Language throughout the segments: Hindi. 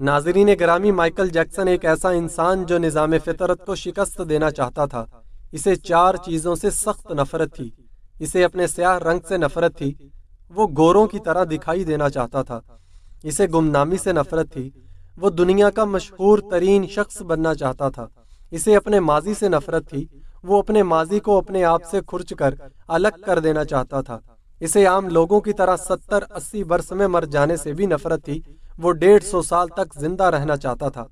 नाजरीन ग्रामी माइकल जैक्सन एक ऐसा इंसान जो निज़ाम फितरत को शिकस्त देना चाहता था इसे चार चीज़ों से सख्त नफरत थी इसे अपने स्याह रंग से नफरत थी वो गोरों की तरह दिखाई देना चाहता था इसे गुमनामी से नफरत थी वो दुनिया का मशहूर तरीन शख्स बनना चाहता था इसे अपने माजी से नफरत थी वो अपने माजी को अपने आप से खुर्च कर अलग कर देना चाहता था इसे आम लोगों की तरह सत्तर अस्सी बरस में मर जाने से भी नफरत थी वो डेढ़ सौ साल तक जिंदा रहना चाहता था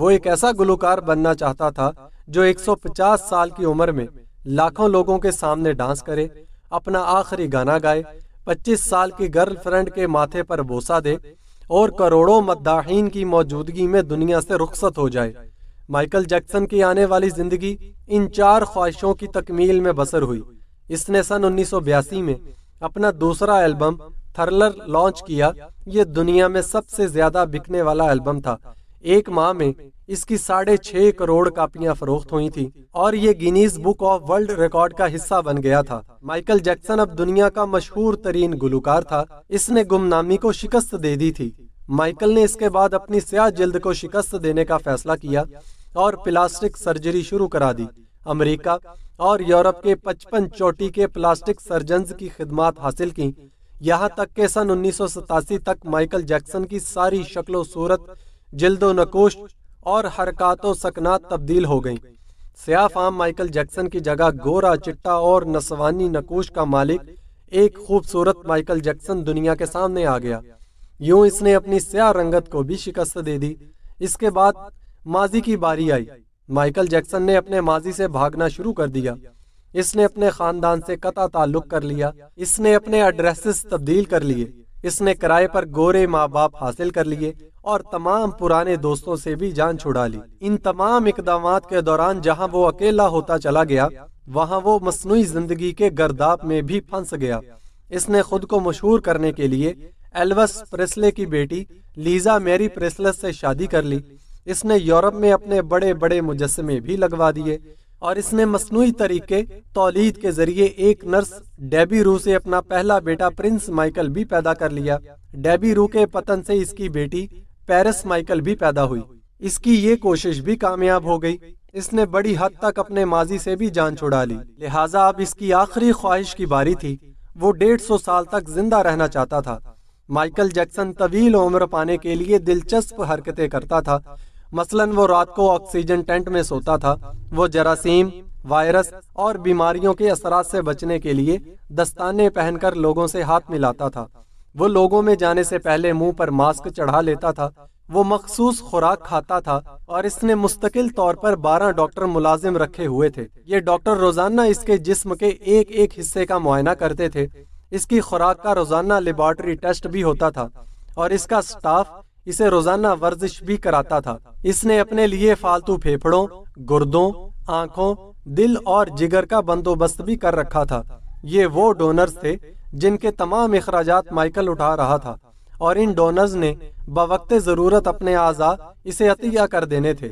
वो एक ऐसा गुलकार बनना चाहता था जो 150 साल की उम्र में लाखों लोगों के सामने डांस करे अपना आखिरी गाना गाए 25 साल की गर्लफ्रेंड के माथे पर बोसा दे और करोड़ों मद्दाहीन की मौजूदगी में दुनिया से रुखसत हो जाए माइकल जैक्सन की आने वाली जिंदगी इन चार ख्वाहिशों की तकमील में बसर हुई इसने सन उन्नीस में अपना दूसरा एल्बम थर्लर लॉन्च किया ये दुनिया में सबसे ज्यादा बिकने वाला एल्बम था एक माह में इसकी साढ़े छह करोड़ कापियां फरोख्त हुई थी और ये Guinness book of world record का हिस्सा बन गया था माइकल जैक्सन अब दुनिया का मशहूर तरीन गुलकार था इसने गुमनामी को शिकस्त दे दी थी माइकल ने इसके बाद अपनी स्याह जिल्द को शिकस्त देने का फैसला किया और प्लास्टिक सर्जरी शुरू करा दी अमेरिका और यूरोप के पचपन चोटी के प्लास्टिक सर्जन की खिदमत हासिल की यहाँ तक के सन उन्नीस तक माइकल जैक्सन की सारी शक्लो सूरत जल्दो नकोश और हरकतों सकनात तब्दील हो सयाफ आम माइकल जैक्सन की जगह गोरा चिट्टा और नसवानी नकोश का मालिक एक खूबसूरत माइकल जैक्सन दुनिया के सामने आ गया यूं इसने अपनी स्या रंगत को भी शिकस्त दे दी इसके बाद माजी की बारी आई माइकल जैक्सन ने अपने माजी से भागना शुरू कर दिया इसने अपने खानदान से कता ताल्लुक कर लिया इसने अपने एड्रेसेस तब्दील कर लिए इसने किराए पर गोरे माँ बाप हासिल कर लिए और तमाम पुराने दोस्तों से भी जान छुड़ा ली इन तमाम इकदाम के दौरान जहाँ वो अकेला होता चला गया वहाँ वो मसनू जिंदगी के गर्दाब में भी फंस गया इसने खुद को मशहूर करने के लिए एल्वस प्रेसले की बेटी लीजा मेरी प्रेसलस से शादी कर ली इसने यूरोप में अपने बड़े बड़े मुजस्मे भी लगवा दिए और इसने मसनू तरीके तोलीद के जरिए एक नर्स डेबी रू से अपना पहला बेटा प्रिंस माइकल भी पैदा कर लिया डेबी रू के पतन से इसकी बेटी पेरिस माइकल भी पैदा हुई इसकी ये कोशिश भी कामयाब हो गई इसने बड़ी हद तक अपने माजी से भी जान छुड़ा ली लिहाजा अब इसकी आखिरी ख्वाहिश की बारी थी वो डेढ़ सौ साल तक जिंदा रहना चाहता था माइकल जैक्सन तवील उम्र पाने के लिए दिलचस्प हरकतें करता था मसलन वो रात को ऑक्सीजन टेंट में सोता था वो जरासीम वायरस और बीमारियों के असरात से बचने के लिए दस्ताने पहनकर लोगों से हाथ मिलाता था वो लोगों में जाने से पहले मुंह पर मास्क चढ़ा लेता था वो मखसूस खुराक खाता था और इसने मुस्तकिल तौर पर 12 डॉक्टर मुलाजिम रखे हुए थे ये डॉक्टर रोजाना इसके जिस्म के एक एक हिस्से का मुआयना करते थे इसकी खुराक का रोजाना लेबॉर्टरी टेस्ट भी होता था और इसका स्टाफ इसे रोजाना वर्जिश भी कराता था इसने अपने लिए फालतू फेफड़ों गुर्दों आँखों दिल और जिगर का बंदोबस्त भी कर रखा था ये वो डोनर्स थे जिनके तमाम अखराज माइकल उठा रहा था और इन डोनर्स ने बवकते ज़रूरत अपने आज़ा इसे अतिया कर देने थे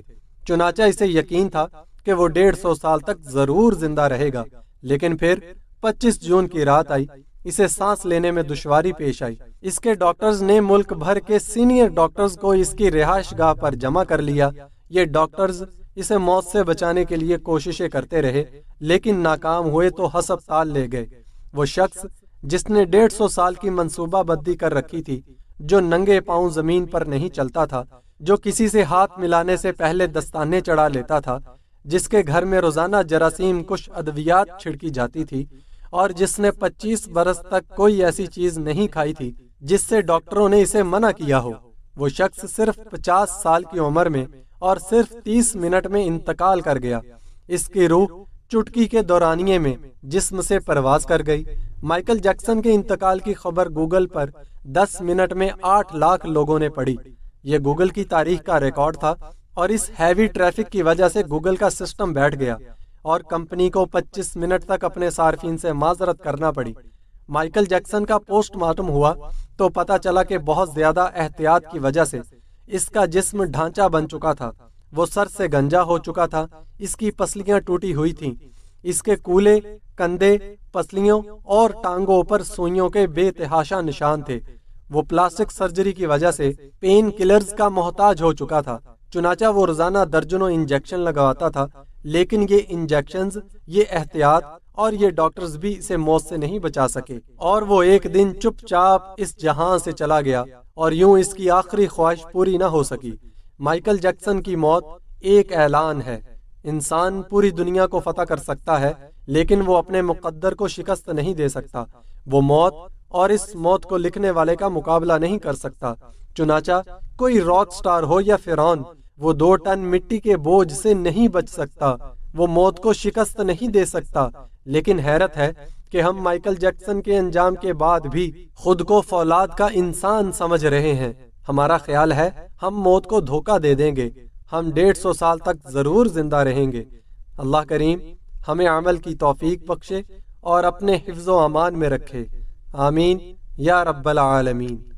चुनाचा इसे यकीन था कि वो डेढ़ सौ साल तक ज़रूर जिंदा रहेगा लेकिन फिर 25 जून की रात आई इसे सांस लेने में दुश्वारी पेश आई इसके डॉक्टर्स ने मुल्क भर के सीनियर डॉक्टर्स को इसकी रिहाइश गाह पर जमा कर लिया ये डॉक्टर्स इसे मौत से बचाने के लिए कोशिशें करते रहे लेकिन नाकाम हुए तो हस्पताल ले गए वो शख्स जिसने डेढ़ सौ साल की बद्दी कर रखी थी जो नंगे पांव जमीन पर नहीं चलता था जो किसी से हाथ मिलाने से पहले दस्ताने चढ़ा लेता था जिसके घर में रोजाना जरासीम कुछ अद्वियात छिड़की जाती थी और जिसने 25 बरस तक कोई ऐसी चीज नहीं खाई थी जिससे डॉक्टरों ने इसे मना किया हो वो शख्स सिर्फ 50 साल की उम्र में और सिर्फ 30 मिनट में इंतकाल कर गया इसकी रूह चुटकी के दौरानिए में जिस्म से परवास कर गई माइकल जैक्सन के इंतकाल की खबर गूगल पर 10 मिनट में 8 लाख लोगों ने पढ़ी ये गूगल की तारीख का रिकॉर्ड था और इस हैवी ट्रैफिक की वजह से गूगल का सिस्टम बैठ गया और कंपनी को 25 मिनट तक अपने सार्फिन से माजरत करना पड़ी माइकल जैक्सन का पोस्टमार्टम हुआ तो पता चला कि बहुत ज्यादा एहतियात की वजह से इसका जिस्म ढांचा बन चुका था वो सर से गंजा हो चुका था इसकी पसलियां टूटी हुई थीं इसके कूले कंधे पसलियों और टांगों पर सुइयों के बेतहाशा निशान थे वो प्लास्टिक सर्जरी की वजह से पेन किलर्स का मोहताज हो चुका था चुनाचा वो रोज़ाना दर्जनों इंजेक्शन लगवाता था लेकिन ये इंजेक्शन ये एहतियात और ये डॉक्टर्स भी इसे मौत से नहीं बचा सके और वो एक दिन चुपचाप इस जहां से चला गया और यूं इसकी आखिरी ख्वाहिश पूरी ना हो सकी माइकल जैक्सन की मौत एक ऐलान है इंसान पूरी दुनिया को फतेह कर सकता है लेकिन वो अपने मुकद्दर को शिकस्त नहीं दे सकता वो मौत और इस मौत को लिखने वाले का मुकाबला नहीं कर सकता चुनाचा कोई रॉक स्टार हो या फिर वो दो टन मिट्टी के बोझ से नहीं बच सकता वो मौत को शिकस्त नहीं दे सकता लेकिन हैरत है कि हम माइकल जैक्सन के अंजाम के बाद भी खुद को फौलाद का इंसान समझ रहे हैं हमारा ख्याल है हम मौत को धोखा दे देंगे हम डेढ़ सौ साल तक जरूर जिंदा रहेंगे अल्लाह करीम हमें अमल की तोफीक बख्शे और अपने हिफ्ज़ अमान में रखे आमीन या रब्बल आलमीन